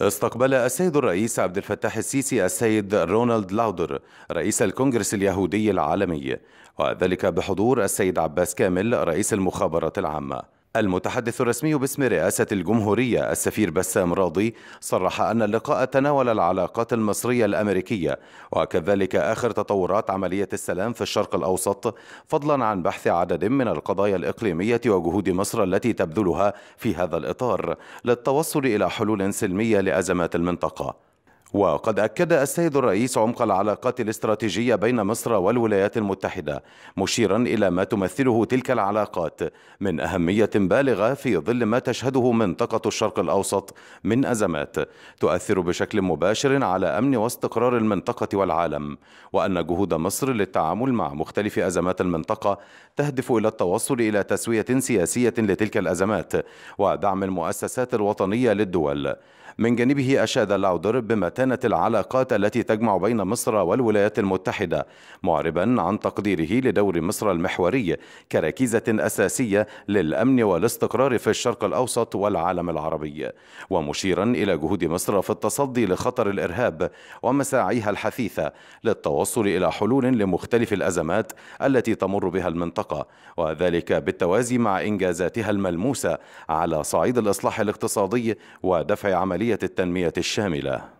استقبل السيد الرئيس عبد الفتاح السيسي السيد رونالد لاودر رئيس الكونغرس اليهودي العالمي وذلك بحضور السيد عباس كامل رئيس المخابرات العامه المتحدث الرسمي باسم رئاسة الجمهورية السفير بسام راضي صرح أن اللقاء تناول العلاقات المصرية الأمريكية وكذلك آخر تطورات عملية السلام في الشرق الأوسط فضلا عن بحث عدد من القضايا الإقليمية وجهود مصر التي تبذلها في هذا الإطار للتوصل إلى حلول سلمية لأزمات المنطقة وقد أكد السيد الرئيس عمق العلاقات الاستراتيجية بين مصر والولايات المتحدة مشيرا إلى ما تمثله تلك العلاقات من أهمية بالغة في ظل ما تشهده منطقة الشرق الأوسط من أزمات تؤثر بشكل مباشر على أمن واستقرار المنطقة والعالم وأن جهود مصر للتعامل مع مختلف أزمات المنطقة تهدف إلى التوصل إلى تسوية سياسية لتلك الأزمات ودعم المؤسسات الوطنية للدول من جانبه أشاد لاودر بما متانه العلاقات التي تجمع بين مصر والولايات المتحدة معربا عن تقديره لدور مصر المحوري كركيزة أساسية للأمن والاستقرار في الشرق الأوسط والعالم العربي ومشيرا إلى جهود مصر في التصدي لخطر الإرهاب ومساعيها الحثيثة للتوصل إلى حلول لمختلف الأزمات التي تمر بها المنطقة وذلك بالتوازي مع إنجازاتها الملموسة على صعيد الإصلاح الاقتصادي ودفع عملية التنمية الشاملة